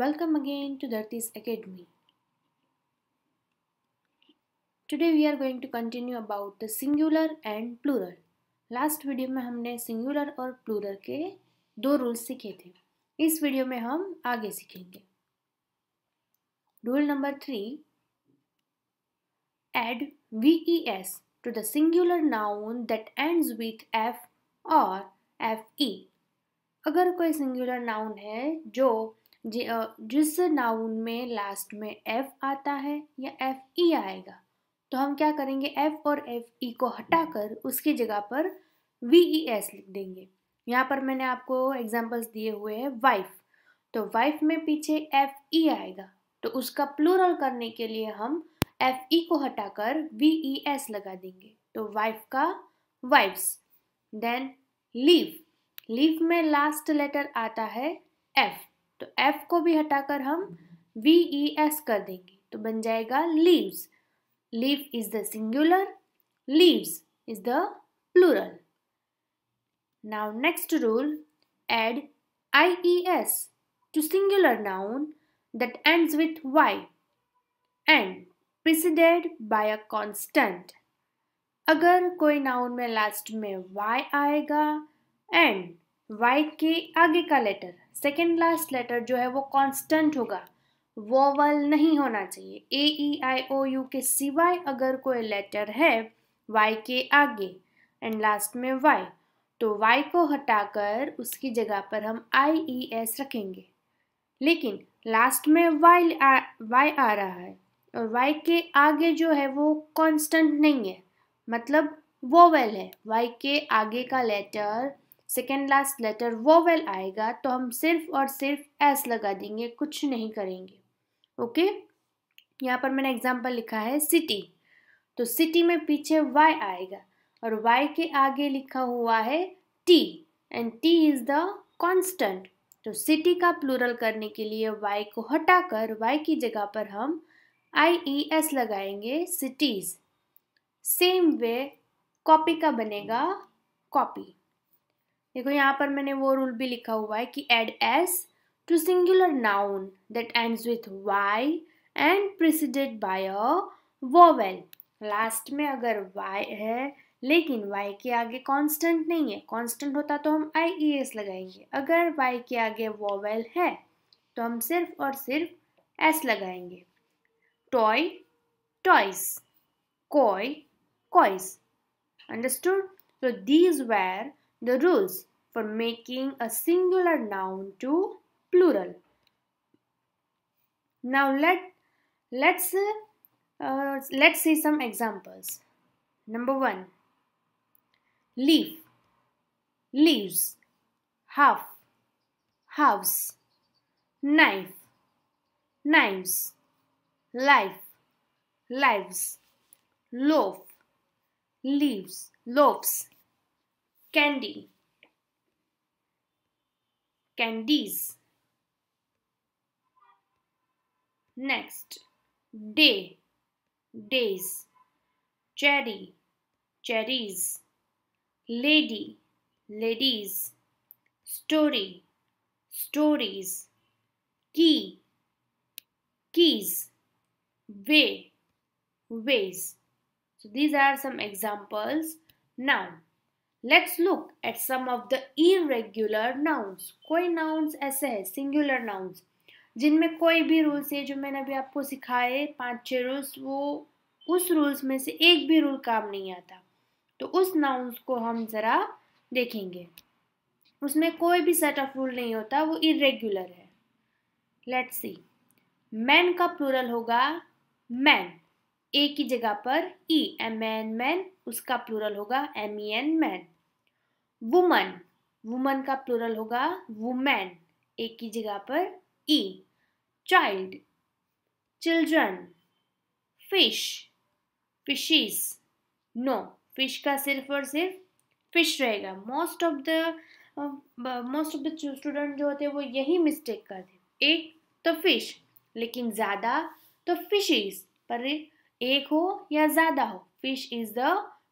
Welcome again to Dharti's Academy. Today we are going to continue about the singular and plural. Last video में हमने singular और plural के दो rules सीखे थे इस video में हम आगे सीखेंगे Rule number three Add VES to the singular noun that ends with F or FE. अगर कोई सिंगुलर नाउन है जो जिस नाउन में लास्ट में एफ आता है या एफ ई आएगा तो हम क्या करेंगे एफ और एफ ई को हटाकर उसकी जगह पर वी ई एस लिख देंगे यहाँ पर मैंने आपको एग्जाम्पल्स दिए हुए हैं वाइफ तो वाइफ में पीछे एफ ई आएगा तो उसका प्लूरल करने के लिए हम एफ ई को हटाकर वी ई एस लगा देंगे तो वाइफ का वाइफ्स देन लीव लीव में लास्ट लेटर आता है एफ़ तो एफ को भी हटाकर हम वी ई एस कर देंगे तो बन जाएगा leaves leaf is the singular leaves is the plural now next rule add I E S to singular noun that ends with y and preceded by a consonant अगर कोई noun में last में y आएगा and Y के आगे का letter second last letter जो है वो कांस्टेंट होगा वोवल नहीं होना चाहिए ए ई आई ओ यू के सिवाय अगर कोई लेटर है वाई के आगे एंड लास्ट में वाई तो वाई को हटाकर उसकी जगह पर हम आई ई एस रखेंगे लेकिन लास्ट में वाई आ, वाई आ रहा है और वाई के आगे जो है वो कांस्टेंट नहीं है मतलब वोवल है वाई के आगे का letter second last letter vowel आएगा तो हम सिर्फ और सिर्फ एस लगा देंगे कुछ नहीं करेंगे ओके यहाँ पर मैंने एग्जाम्पल लिखा है सिटी तो सिटी में पीछे वाई आएगा और वाई के आगे लिखा हुआ है T and T is the consonant तो सिटी का प्लूरल करने के लिए वाई को हटाकर वाई की जगह पर हम आई ई एस लगाएंगे सिटीज़ सेम वे कॉपी का बनेगा कॉपी देखो यहाँ पर मैंने वो रूल भी लिखा हुआ है कि add S to singular noun that ends with Y and preceded by a vowel last में अगर वाई है लेकिन वाई के आगे कांस्टेंट नहीं है कांस्टेंट होता तो हम आई ई एस लगाएंगे अगर वाई के आगे वोवेल है तो हम सिर्फ और सिर्फ एस लगाएंगे toy toys coy coys understood तो these were the rules for making a singular noun to plural. Now let let's uh, let's see some examples. Number one, leaf, leaves, half, house, knife, knives, life, lives, loaf, leaves, loaves candy candies next day days cherry cherries lady ladies story stories key keys way ways so these are some examples now let's look at some of the irregular nouns. कोई nouns ऐसे हैं singular nouns जिनमें कोई भी rules है जो मैंने अभी आपको सिखाए पांच छह रूल्स वो उस रूल्स में से एक भी रूल काम नहीं आता तो उस नाउन्स को हम ज़रा देखेंगे उसमें कोई भी सेट ऑफ रूल नहीं होता वो इरेगुलर है लेट्स सी मैन का प्लूरल होगा मैन ए की जगह पर ई एम एन मैन उसका प्लूरल होगा M E N man woman woman का प्लूरल होगा वुमेन ए की जगह पर E child children fish fishes no fish का सिर्फ और सिर्फ फिश रहेगा most of the most of the student जो होते हैं वो यही मिस्टेक करते एक तो फिश लेकिन ज़्यादा तो फिशिज पर एक हो या ज़्यादा हो fish is the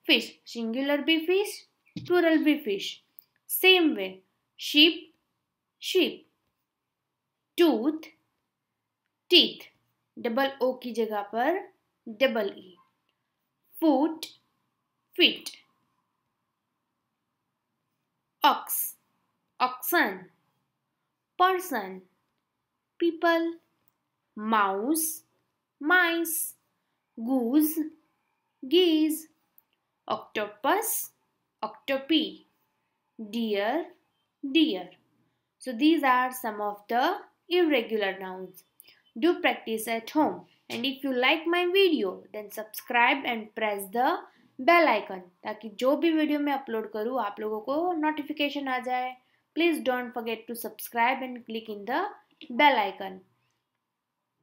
fish singular भी फिश प्लूरल भी fish same way ship ship tooth teeth double O की जगह पर double E foot feet ox oxen person people mouse mice goose geese octopus octopi deer deer so these are some of the irregular nouns do practice at home and if you like my video then subscribe and press the bell icon ताकि जो भी video मैं upload करूँ आप लोगों को notification आ जाए please don't forget to subscribe and click in the bell icon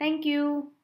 thank you